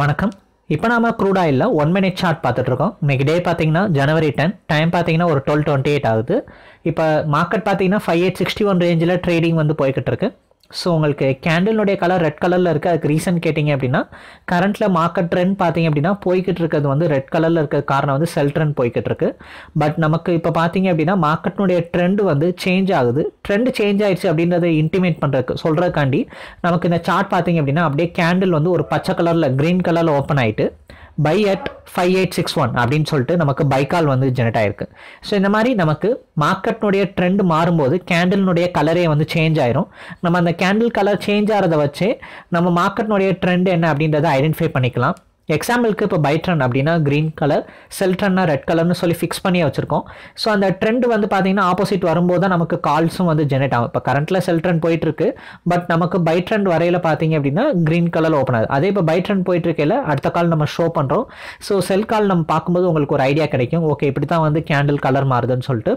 வணக்கம் இப்போ நாம crude oil one minute chart பார்த்துட்ருக்கோம் இன்னைக்கு டே பார்த்தீங்கன்னா ஜனவரி டென் டைம் பார்த்தீங்கன்னா ஒரு டுவெல் டுவெண்ட்டி எயிட் ஆகுது இப்போ மார்க்கெட் பார்த்தீங்கன்னா ஃபைவ் எயிட் சிக்ஸ்டி ஒன் ரேஞ்சில் ட்ரேடிங் வந்து போய்கிட்டு இருக்கு ஸோ உங்களுக்கு கேண்டில்னுடைய கலர் ரெட் கலரில் இருக்குது அதுக்கு ரீசன் கேட்டிங்க அப்படின்னா கரண்ட்டில் மார்க்கெட் ட்ரெண்ட் பார்த்தீங்க அப்படின்னா போய்கிட்டு இருக்கிறது வந்து ரெட் கலரில் இருக்க காரணம் வந்து செல் ட்ரெண்ட் போய்கிட்டு இருக்கு பட் நமக்கு இப்போ பார்த்தீங்க அப்படின்னா மார்க்கெட்னுடைய ட்ரெண்ட் வந்து சேஞ்ச் ஆகுது ட்ரெண்ட் சேஞ்ச் ஆயிடுச்சு அப்படின்றத இன்டிமேட் பண்ணுறதுக்கு சொல்கிறதுக்காண்டி நமக்கு இந்த சார்ட் பார்த்தீங்க அப்படின்னா அப்படியே கேண்டில் வந்து ஒரு பச்சை கலரில் க்ரீன் கலரில் ஓப்பன் ஆகிட்டு buy at five eight six one அப்படின்னு சொல்லிட்டு நமக்கு பைக்கால் வந்து ஜெனரேட் ஆயிருக்கு ஸோ இந்த மாதிரி நமக்கு மார்க்கெட்னுடைய ட்ரெண்ட் மாறும்போது கேண்டில்னுடைய கலரே வந்து சேஞ்ச் ஆயிரும் நம்ம அந்த கேண்டில் கலர் சேஞ்ச் ஆகிறத வச்சு நம்ம மார்க்கெட்னுடைய ட்ரெண்ட் என்ன அப்படின்றத ஐடென்டிஃபை பண்ணிக்கலாம் எக்ஸாம்பிளுக்கு இப்போ பைட்ரன் அப்படின்னா க்ரீன் கலர் செல்ட்ரன்னா ரெட் கலர்னு சொல்லி ஃபிக்ஸ் பண்ணி வச்சுருக்கோம் ஸோ அந்த ட்ரெண்ட் வந்து பார்த்தீங்கன்னா ஆப்போசிட் வரும்போது தான் நமக்கு கால்ஸும் வந்து ஜெனரேட் ஆகும் இப்போ கரண்ட்டில் செல்ட்ரன் போயிட்டுருக்கு பட் நமக்கு ட்ரெண்ட் வரையில் பார்த்தீங்க அப்படின்னா க்ரீன் கலர் ஓப்பன் ஆகுது அதே இப்போ போயிட்டு போயிட்டுருக்கையில் அடுத்த கால் நம்ம ஷோ பண்ணுறோம் ஸோ செல் கால் நம்ம பார்க்கும்போது உங்களுக்கு ஒரு ஐடியா கிடைக்கும் ஓகே இப்படி தான் வந்து கேண்டில் கலர் மாறுதுன்னு சொல்லிட்டு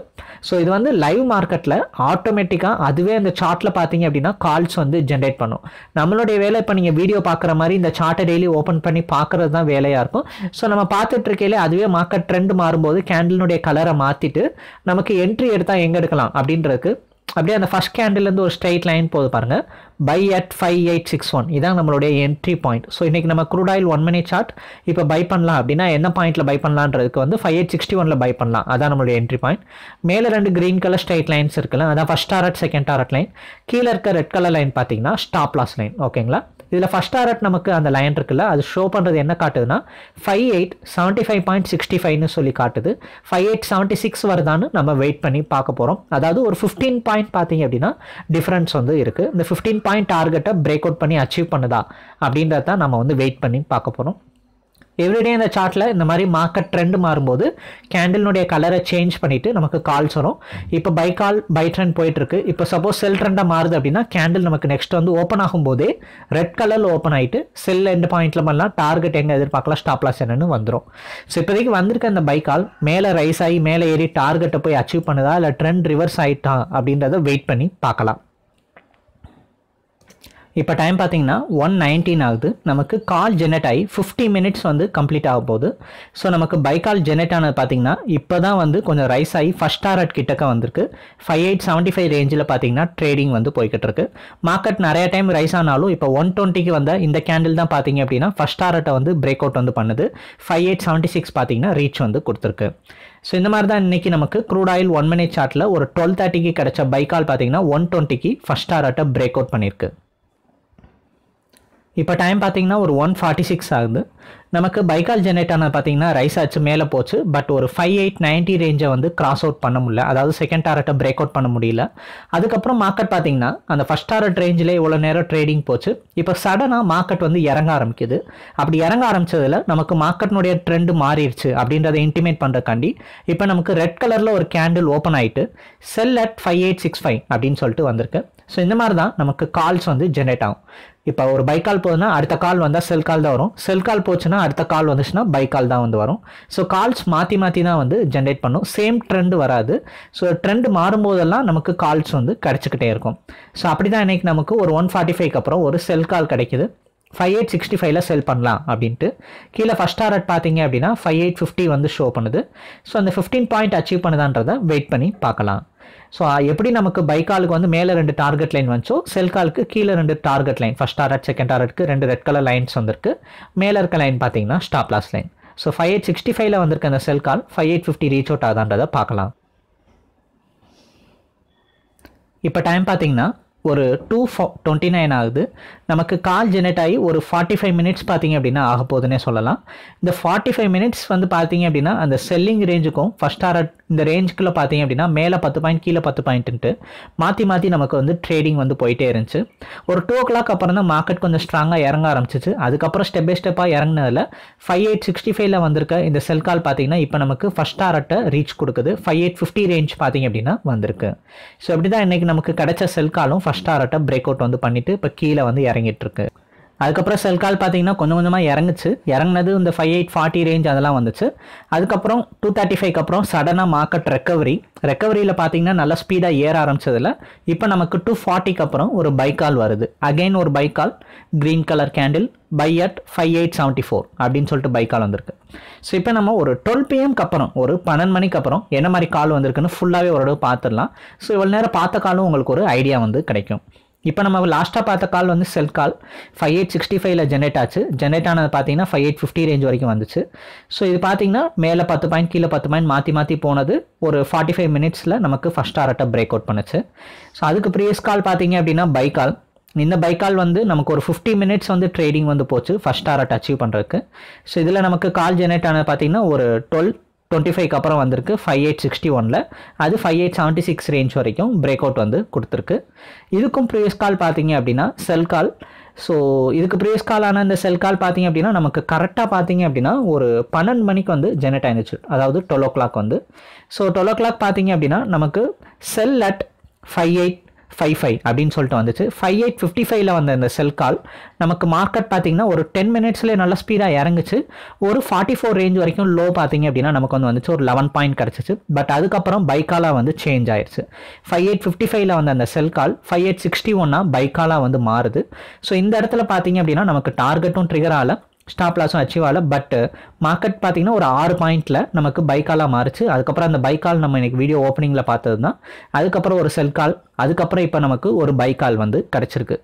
ஸோ இது வந்து லைவ் மார்க்கெட்டில் ஆட்டோமேட்டிக்காக அதுவே அந்த சார்ட்டில் பார்த்தீங்க அப்படின்னா கால்ஸ் வந்து ஜென்ரேட் பண்ணும் நம்மளுடைய வேலை இப்போ நீங்கள் வீடியோ பார்க்குற மாதிரி இந்த சார்ட்டை டெய்லி ஓப்பன் பண்ணி பார்க்குற மாற்றுறது தான் வேலையாக இருக்கும் ஸோ நம்ம பார்த்துட்ருக்கையிலே அதுவே மார்க்கெட் ட்ரெண்ட் மாறும்போது கேண்டிலுடைய கலரை மாற்றிட்டு நமக்கு என்ட்ரி எடுத்தால் எங்கே எடுக்கலாம் அப்படின்றதுக்கு அப்படியே அந்த ஃபஸ்ட் கேண்டில்லேருந்து ஒரு ஸ்ட்ரைட் லைன் போது பாருங்கள் buy at five eight six one இதான் நம்மளுடைய என்ட்ரி பாயிண்ட் ஸோ இன்றைக்கி நம்ம குரூட் ஆயில் ஒன் மணி சார்ட் இப்போ பை பண்ணலாம் அப்படின்னா என்ன பாயிண்ட்டில் பை பண்ணலான்றதுக்கு வந்து ஃபைவ் எயிட் சிக்ஸ்டி ஒனில் பை பண்ணலாம் அதான் நம்மளுடைய என்ட்ரி பாயிண்ட் மேலே ரெண்டு க்ரீன் கலர் ஸ்ட்ரைட் லைன்ஸ் இருக்குல்ல அதான் first target second target line கீழே இருக்க ரெட் கலர் லைன் பார்த்தீங்கன்னா ஸ்டாப் லாஸ் லைன் ஓகேங்களா இதில் ஃபஸ்ட் ஆர்ட் நமக்கு அந்த லைன் இருக்குல்ல அது ஷோ பண்ணுறது என்ன காட்டுதுன்னா five eight seventy five point sixty ஃபைவ்னு சொல்லி காட்டுது ஃபைவ் எயிட் செவன்ட்டி சிக்ஸ் வருதான்னு நம்ம வெயிட் பண்ணி பார்க்க போகிறோம் அதாவது ஒரு ஃபிஃப்டீன் பாயிண்ட் பார்த்தீங்க அப்படின்னா டிஃப்ரென்ஸ் வந்து இருக்குது இந்த ஃபிஃப்டீன் பாயிண்ட் டார்கெட்டை பிரேக் அவுட் பண்ணி அச்சீவ் பண்ணுதா அப்படின்றத நம்ம வந்து வெயிட் பண்ணி பார்க்க போகிறோம் எவ்ரிடே இந்த சார்ட்டில் இந்த மாதிரி மார்க்கெட் ட்ரெண்ட் மாறும்போது கேண்டில்னுடைய கலரை சேஞ்ச் பண்ணிவிட்டு நமக்கு கால்ஸ் வரும் இப்போ பை கால் பை ட்ரெண்ட் போயிட்டுருக்கு இப்போ சப்போஸ் செல் ட்ரெண்டாக மாறுது அப்படின்னா கேண்டில் நமக்கு நெக்ஸ்ட் வந்து ஓப்பன் ஆகும்போதே ரெட் கலரில் ஓப்பன் ஆகிட்டு செல் எண்டு பாயிண்ட்டில் பண்ணலாம் டார்கெட் எங்கே எதிர்பார்க்கலாம் ஸ்டாப்லாஸ் என்னென்னு வந்துடும் ஸோ இப்போதைக்கு வந்திருக்க அந்த பை கால் மேலே ரைஸ் ஆகி மேலே ஏறி டார்கெட்டை போய் அச்சீவ் பண்ணுதா இல்லை ட்ரெண்ட் ரிவர்ஸ் ஆகிட்டான் அப்படின்றத வெயிட் பண்ணி பார்க்கலாம் இப்போ டைம் பார்த்தீங்கன்னா ஒன் நைன்டீன் ஆகுது நமக்கு கால் ஜெனரேட் ஆகி ஃபிஃப்டி மினிட்ஸ் வந்து கம்ப்ளீட் ஆக போகுது ஸோ நமக்கு பை கால் ஜெனரேட் ஆனது பார்த்தீங்கன்னா இப்போ தான் வந்து கொஞ்சம் ரைஸ் ஆகி ஃபஸ்ட் டாரட் கிட்டக்க வந்திருக்கு ஃபைவ் எயிட் செவன்ட்டி ஃபைவ் ரேஞ்சில் பார்த்தீங்கன்னா ட்ரேடிங் வந்து போய்கிட்டு இருக்கு மார்க்கெட் நிறைய டைம் ரைஸ் ஆனாலும் இப்போ ஒன் டுவெண்ட்டிக்கு வந்த இந்த கேண்டில் தான் பார்த்தீங்க அப்படின்னா ஃபஸ்ட் டாரட்டை வந்து பிரேக் அவுட் வந்து பண்ணுது ஃபைவ் எயிட் செவன்ட்டி சிக்ஸ் பார்த்தீங்கன்னா ரீச் வந்து கொடுத்துருக்கு ஸோ இந்த மாதிரி தான் இன்றைக்கி நமக்கு க்ரூட் ஆயில் ஒன் மினிட் சார்ட்டில் ஒரு டுவெல் தேர்ட்டிக்கு கிடச்ச பைக்கால் பார்த்தீங்கன்னா ஒன் டுவெண்ட்டிக்கு ஃபஸ்ட் ஸ்டார்ட்டை பிரேக் அவுட் பண்ணியிருக்கு இப்போ டைம் பார்த்தீங்கன்னா ஒரு ஒன் ஃபார்ட்டி சிக்ஸ் ஆகுது நமக்கு பைக்கால் ஜென்ரேட் ஆனது பார்த்தீங்கன்னா ரைஸ் ஆச்சு மேலே போச்சு பட் ஒரு ஃபைவ் எயிட் நைன்ட்டி ரேஞ்சை வந்து கிராஸ் அவுட் பண்ண முடியல அதாவது செகண்ட் டாரட்டை பிரேக் அவுட் பண்ண முடியல அதுக்கப்புறம் மார்க்கெட் பார்த்தீங்கன்னா அந்த ஃபஸ்ட் டாரட் ரேஞ்சில் இவ்வளோ நேரம் ட்ரேடிங் போச்சு இப்போ சடனாக மார்க்கெட் வந்து இறங்க ஆரம்பிக்குது அப்படி இறங்க ஆரம்பித்ததில் நமக்கு மார்க்கெட்னுடைய ட்ரெண்டு மாறிடுச்சு அப்படின்றத இன்டிமேட் பண்ணுறக்காண்டி இப்போ நமக்கு ரெட் கலரில் ஒரு கேண்டில் ஓப்பன் ஆகிட்டு sell at five eight six five அப்படின்னு சொல்லிட்டு வந்திருக்கு ஸோ இந்த மாதிரி தான் நமக்கு கால்ஸ் வந்து ஜென்ரேட் ஆகும் இப்போ ஒரு பைக்கால் கால் அடுத்த கால் வந்தால் செல் கால் தான் வரும் செல் கால் போச்சுன்னா அடுத்த கால் வந்துச்சுன்னா பை கால் தான் வந்து வரும் ஸோ கால்ஸ் மாற்றி மாற்றி தான் வந்து ஜென்ரேட் பண்ணும் சேம் ட்ரெண்டு வராது ஸோ ட்ரெண்டு மாறும்போதெல்லாம் நமக்கு கால்ஸ் வந்து கிடச்சிக்கிட்டே இருக்கும் ஸோ அப்படி தான் இன்றைக்கி நமக்கு ஒரு ஒன் ஃபார்ட்டி ஃபைவ்க்கு அப்புறம் ஒரு செல் கால் கிடைக்கிது ஃபைவ் எயிட் சிக்ஸ்டி ஃபைவ்ல செல் பண்ணலாம் அப்படின்ட்டு கீழே ஃபஸ்ட் டாரட் பார்த்தீங்க அப்படின்னா ஃபைவ் எயிட் ஃபிஃப்டி வந்து ஷோ பண்ணுது ஸோ அந்த ஃபிஃப்டீன் பாயிண்ட் அச்சீவ் பண்ணுதான்றதை வெயிட் பண்ணி பார்க்கலாம் ஸோ எப்படி நமக்கு பை காலுக்கு வந்து மேலே ரெண்டு டார்கெட் லைன் வந்துச்சோ செல் காலுக்கு கீழே ரெண்டு target line first target second டாரட்க்கு ரெண்டு ரெட் கலர் லைன்ஸ் வந்திருக்கு மேலே இருக்க லைன் பார்த்தீங்கன்னா stop loss line so five eight sixty ஃபைவ்ல வந்திருக்க அந்த sell call five eight fifty reach out ஆகுதான்றதை பார்க்கலாம் இப்போ டைம் பார்த்தீங்கன்னா ஒரு டூ ஃபோ டுவெண்ட்டி நைன் ஆகுது நமக்கு கால் ஜெனரேட் ஆகி ஒரு ஃபார்ட்டி ஃபைவ் மினிட்ஸ் பார்த்தீங்க அப்படின்னா ஆக போகுதுன்னே சொல்லலாம் இந்த ஃபார்ட்டி ஃபைவ் மினிட்ஸ் வந்து பார்த்தீங்க அப்படின்னா அந்த செல்லிங் ரேஞ்சுக்கும் ஃபஸ்ட் ஆர்டர் இந்த ரேஞ்சுக்குள்ளே பார்த்தீங்க அப்படின்னா மேலே பத்து பாயிண்ட் கீழே பத்து பாயிண்ட்டுன்ட்டு மாற்றி மாற்றி நமக்கு வந்து ட்ரேடிங் வந்து போயிட்டே இருந்துச்சு ஒரு டூ ஓ கிளாக் அப்புறம் தான் மார்க்கெட் கொஞ்சம் ஸ்ட்ராங்காக இறங்க ஆரம்பிச்சிச்சு அதுக்கப்புறம் ஸ்டெப் பை ஸ்டெப்பாக இறங்கினதில் ஃபைவ் எயிட் சிக்ஸ்டி ஃபைவ்ல வந்திருக்க இந்த செல் கால் பார்த்தீங்கன்னா இப்போ நமக்கு ஃபஸ்ட் டாரட்டை ரீச் கொடுக்குது ஃபைவ் எயிட் ஃபிஃப்டி ரேஞ்ச் பார்த்தீங்க அப்படின்னா வந்திருக்கு ஸோ அப்படி தான் இன்றைக்கி நமக்கு கிடைச்ச செல் காலும் ஃபஸ்ட் டாரட்டை பிரேக் அவுட் வந்து பண்ணிவிட்டு இப்போ கீழே வந்து இறங்கிட்டு இருக்கு அதுக்கப்புறம் செல் கால் பார்த்தீங்கன்னா கொஞ்சம் கொஞ்சமாக இறங்குச்சு இறங்கினது இந்த ஃபைவ் எயிட் ஃபார்ட்டி ரேஞ்ச் அதெல்லாம் வந்துச்சு அதுக்கப்புறம் டூ தேர்ட்டி ஃபைவ்க்கு அப்புறம் சடனாக மார்க்கெட் ரெக்கவரி ரெக்கவரியில் பார்த்தீங்கன்னா நல்லா ஸ்பீடாக ஏற ஆரம்பிச்சதில் இப்போ நமக்கு டூ ஃபார்ட்டிக்கு அப்புறம் ஒரு பைக்கால் வருது அகெயின் ஒரு buy call green colour candle buy at five eight seventy four அப்படின்னு சொல்லிட்டு பைக்கால் வந்திருக்கு ஸோ இப்போ நம்ம ஒரு டுவெல் பிஎம்க்கு அப்புறம் ஒரு பன்னெண்டு மணிக்கு அப்புறம் என்ன மாதிரி கால் வந்திருக்குன்னு ஃபுல்லாகவே ஓரளவு பார்த்துடலாம் ஸோ இவ்வளோ நேரம் பார்த்த காலும் உங்களுக்கு ஒரு ஐடியா வந்து கிடைக்கும் இப்போ நம்ம லாஸ்ட்டாக பார்த்த கால் வந்து sell call five eight sixty ஃபைவ்ல ஜென்ரேட் ஆச்சு ஜென்ரேட் ஆனது பார்த்தீங்கன்னா ஃபைவ் எயிட் ஃபிஃப்டி ரேஞ்ச் வரைக்கும் வந்துச்சு ஸோ இது பார்த்தீங்கன்னா மேலே பத்து பாயிண்ட் கீழே பத்து பாயிண்ட் மாற்றி மாற்றி போனது ஒரு ஃபார்ட்டி ஃபைவ் மினிட்ஸில் நமக்கு ஃபஸ்ட் ஆர்ட்டை பிரேக் அவுட் பண்ணுச்சு ஸோ அதுக்கு ப்ரீவியஸ் கால் பார்த்தீங்க அப்படின்னா பை கால் இந்த பை கால் வந்து நமக்கு ஒரு ஃபிஃப்டி மினிட்ஸ் வந்து ட்ரேடிங் வந்து போச்சு ஃபஸ்ட் ஆர்ட் அச்சீவ் பண்ணுறதுக்கு ஸோ இதில் நமக்கு கால் ஜென்ரேட் ஆனது பார்த்தீங்கன்னா ஒரு டுவெல் டுவெண்ட்டி ஃபைவ்க்கு அப்புறம் வந்திருக்கு ஃபைவ் எயிட் சிக்ஸ்டி ஒனில் அது five eight seventy six range வரைக்கும் பிரேக் அவுட் வந்து கொடுத்துருக்கு இதுக்கும் ப்ரீவியஸ் கால் பார்த்தீங்க அப்படின்னா செல் கால் ஸோ இதுக்கு ப்ரீவியஸ் கால் இந்த செல் கால் பார்த்தீங்க அப்படின்னா நமக்கு கரெக்டாக பார்த்தீங்க அப்படின்னா ஒரு பன்னெண்டு மணிக்கு வந்து ஜெனரேட் ஆயிருந்துச்சு அதாவது டுவெல் ஓ கிளாக் வந்து ஸோ டுவெல் ஓ கிளாக் பார்த்தீங்க அப்படின்னா நமக்கு sell at five eight five five அப்படின்னு சொல்லிட்டு வந்துச்சு ஃபைவ் எயிட் ஃபிஃப்டி ஃபைவ்ல வந்த இந்த செல் கால் நமக்கு மார்க்கெட் பார்த்தீங்கன்னா ஒரு டென் மினிட்ஸ்லேயே நல்ல ஸ்பீடாக இறங்குச்சு ஒரு ஃபார்ட்டி ஃபோர் ரேஞ்ச் வரைக்கும் லோ பார்த்திங்க அப்படின்னா நமக்கு வந்து வந்துச்சு ஒரு லெவன் பாயிண்ட் கிடச்சிச்சு பட் அதுக்கப்புறம் பைக்காலாக வந்து சேஞ்ச் ஆயிடுச்சு ஃபைவ் எயிட் ஃபிஃப்டி ஃபைவ்ல வந்த அந்த sell call five eight sixty ஒன்னாக பைக்காலாக வந்து மாறுது ஸோ இந்த இடத்துல பார்த்திங்க அப்படின்னா நமக்கு டார்கெட்டும் ட்ரிகர் ஆகலை ஸ்டாப் லாஸும் அச்சீவ் ஆகலை பட் மார்க்கெட் பார்த்திங்கன்னா ஒரு ஆறு பாயிண்டில் நமக்கு பைக்காலாக மாறுச்சு அதுக்கப்புறம் அந்த பைக்கால் நம்ம இன்றைக்கி வீடியோ ஓப்பனிங்கில் பார்த்தது தான் அதுக்கப்புறம் ஒரு செல் கால் அதுக்கப்புறம் இப்போ நமக்கு ஒரு பை கால் வந்து கிடச்சிருக்கு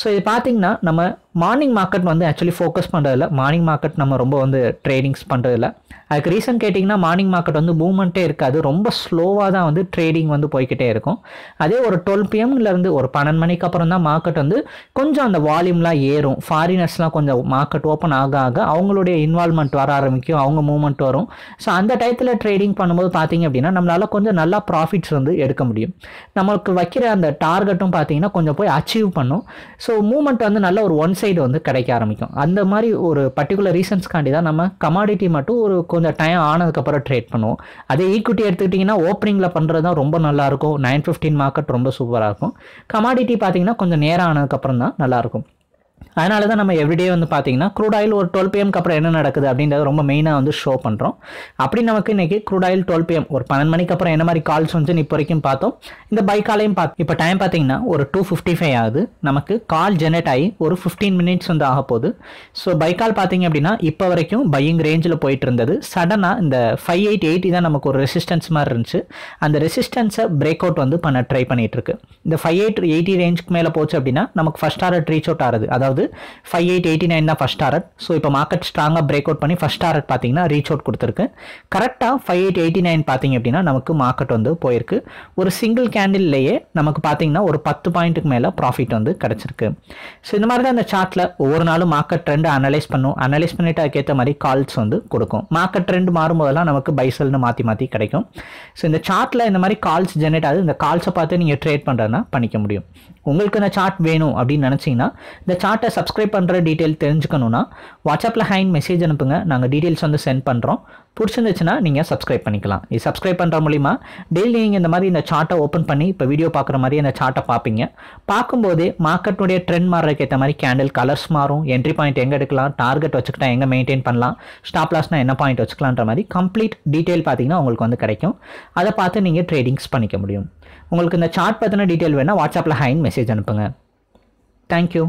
ஸோ இது பார்த்திங்கன்னா நம்ம மார்னிங் மார்க்கெட் வந்து ஆக்சுவலி ஃபோக்கஸ் பண்ணுறதில்ல மார்னிங் மார்க்கெட் நம்ம ரொம்ப வந்து ட்ரேடிங்ஸ் பண்ணுறதில்ல அதுக்கு ரீசன் கேட்டிங்கன்னா மார்னிங் மார்க்கெட் வந்து மூவ்மெண்ட்டே இருக்காது ரொம்ப ஸ்லோவாக தான் வந்து ட்ரேடிங் வந்து போய்கிட்டே இருக்கும் அதே ஒரு டுவெல் பிஎம்லேருந்து ஒரு பன்னெண்டு மணிக்கு அப்புறம் தான் மார்க்கெட் வந்து கொஞ்சம் அந்த வால்யூம்லாம் ஏறும் ஃபாரினர்ஸ்லாம் கொஞ்சம் மார்க்கெட் ஓப்பன் ஆக ஆக அவங்களுடைய இன்வால்மெண்ட் வர ஆரம்பிக்கும் அவங்க மூவ்மெண்ட் வரும் ஸோ அந்த டயத்தில் ட்ரேடிங் பண்ணும்போது பார்த்திங்க அப்படின்னா நம்மளால் கொஞ்சம் நல்லா ப்ராஃபிட்ஸ் வந்து எடுக்க முடியும் நம்மளுக்கு வைக்க வைக்கிற அந்த டார்கெட்டும் பார்த்தீங்கன்னா கொஞ்சம் போய் அச்சீவ் பண்ணும் ஸோ மூமெண்ட் வந்து நல்ல ஒரு ஒன் சைடு வந்து கிடைக்க ஆரம்பிக்கும் அந்த மாதிரி ஒரு பர்டிகுலர் ரீசன்ஸ்க்காண்டி தான் நம்ம கமாடிட்டி மட்டும் ஒரு கொஞ்சம் டைம் ஆனதுக்கப்புறம் ட்ரேட் பண்ணுவோம் அதே ஈக்விட்டி எடுத்துக்கிட்டிங்கன்னா ஓப்பனிங்கில் பண்ணுறது தான் ரொம்ப நல்லாயிருக்கும் நைன் ஃபிஃப்டீன் மார்க்கெட் ரொம்ப சூப்பராக இருக்கும் கமாடிட்டி பார்த்தீங்கன்னா கொஞ்சம் நேரம் ஆனதுக்கப்புறம் தான் நல்லாயிருக்கும் அதனால தான் நம்ம எவ்ரிடே வந்து பார்த்தீங்கன்னா க்ரூட் ஆயில் ஒரு டுவெல் பிஎம்க்கு அப்புறம் என்ன நடக்குது அப்படின்றத ரொம்ப மெயினாக வந்து ஷோ பண்ணுறோம் அப்படி நமக்கு இன்றைக்கி க்ரூட் ஆயில் டுவெல் பிஎம் ஒரு பன்னெண்டு மணிக்கு அப்புறம் என்ன மாதிரி கால்ஸ் வந்து இப்போ வரைக்கும் பார்த்தோம் இந்த பைக்காலையும் காலையும் பார்த்து இப்போ டைம் பார்த்தீங்கன்னா ஒரு டூ ஃபிஃப்டி ஃபைவ் ஆகுது நமக்கு கால் ஜெனரேட் ஆகி ஒரு ஃபிஃப்டீன் மினிட்ஸ் வந்து ஆக போகுது ஸோ பைக்கால் பார்த்தீங்க அப்படின்னா இப்போ வரைக்கும் பையிங் ரேஞ்சில் போயிட்டு இருந்தது சடனாக இந்த ஃபைவ் எயிட் எயிட்டி தான் நமக்கு ஒரு ரெசிஸ்டன்ஸ் மாதிரி இருந்துச்சு அந்த ரெசிஸ்டன்ஸை பிரேக் அவுட் வந்து பண்ண ட்ரை இருக்கு இந்த ஃபைவ் எயிட் எயிட்டி ரேஞ்சுக்கு மேலே போச்சு அப்படின்னா நமக்கு ஃபஸ்ட் ஆர்டர் ரீச் அவுட் ஆகுது அதாவது வந்து ஃபைவ் எயிட் எயிட்டி நைன் தான் ஃபஸ்ட் டாரட் ஸோ இப்போ மார்க்கெட் ஸ்ட்ராங்காக பிரேக் அவுட் பண்ணி ஃபஸ்ட் டாரட் பார்த்தீங்கன்னா ரீச் அவுட் கொடுத்துருக்கு கரெக்டாக ஃபைவ் எயிட் எயிட்டி நைன் பார்த்தீங்க அப்படின்னா நமக்கு மார்க்கெட் வந்து போயிருக்கு ஒரு சிங்கிள் கேண்டில்லையே நமக்கு பார்த்தீங்கன்னா ஒரு பத்து பாயிண்ட்டுக்கு மேலே ப்ராஃபிட் வந்து கிடச்சிருக்கு ஸோ இந்த மாதிரி தான் அந்த சார்ட்டில் ஒவ்வொரு நாளும் மார்க்கெட் ட்ரெண்டு அனலைஸ் பண்ணும் அனலைஸ் பண்ணிவிட்டு அதுக்கேற்ற மாதிரி கால்ஸ் வந்து கொடுக்கும் மார்க்கெட் ட்ரெண்ட் மாறும்போதெல்லாம் நமக்கு பைசல்னு மாற்றி மாற்றி கிடைக்கும் ஸோ இந்த சார்ட்டில் இந்த மாதிரி கால்ஸ் ஜென்ரேட் ஆகுது இந்த கால்ஸை பார்த்து நீங்கள் ட்ரேட் பண்ணுறதுனா பண்ணிக்க முடியும் உங்களுக்கு இந்த சார்ட் வேணும் அப்படின்னு நினச்சிங்கன்னா இந்த சார்ட்டை சப்ஸ்கிரைப் பண்ணுற டீட்டெயில் தெரிஞ்சுக்கணுன்னா வாட்ஸ்அப்பில் ஹேண்ட் மெசேஜ் அனுப்புங்க நாங்கள் டீட்டெயில்ஸ் வந்து சென்ட் பண்ணுறோம் பிடிச்சிருந்துச்சுன்னா நீங்கள் சப்ஸ்கிரைப் பண்ணிக்கலாம் இது சப்ஸ்கிரைப் பண்ணுற மூலிமா டெய்லி நீங்கள் இந்த மாதிரி இந்த சார்ட்டை ஓப்பன் பண்ணி இப்போ வீடியோ பார்க்குற மாதிரி அந்த சார்ட்டை பார்ப்பீங்க பார்க்கும்போதே மார்க்கெட்டுடைய ட்ரெண்ட் மாறுறதுக்கு ஏற்ற மாதிரி கேண்டில் கலர்ஸ் மாறும் என்ட்ரி பாயிண்ட் எங்கே எடுக்கலாம் டார்கெட் வச்சுக்கிட்டா எங்கே மெயின்டைன் பண்ணலாம் ஸ்டாப் லாஸ்னால் என்ன பாயிண்ட் வச்சுக்கலான்ற மாதிரி கம்ப்ளீட் டீட்டெயில் பார்த்தீங்கன்னா உங்களுக்கு வந்து கிடைக்கும் அதை பார்த்து நீங்கள் ட்ரேடிங்ஸ் பண்ணிக்க முடியும் உங்களுக்கு இந்த சார்ட் பற்றின டீட்டெயில் வேணால் வாட்ஸ்அப்பில் ஹைன் மெசேஜ் அனுப்புங்க தேங்க்யூ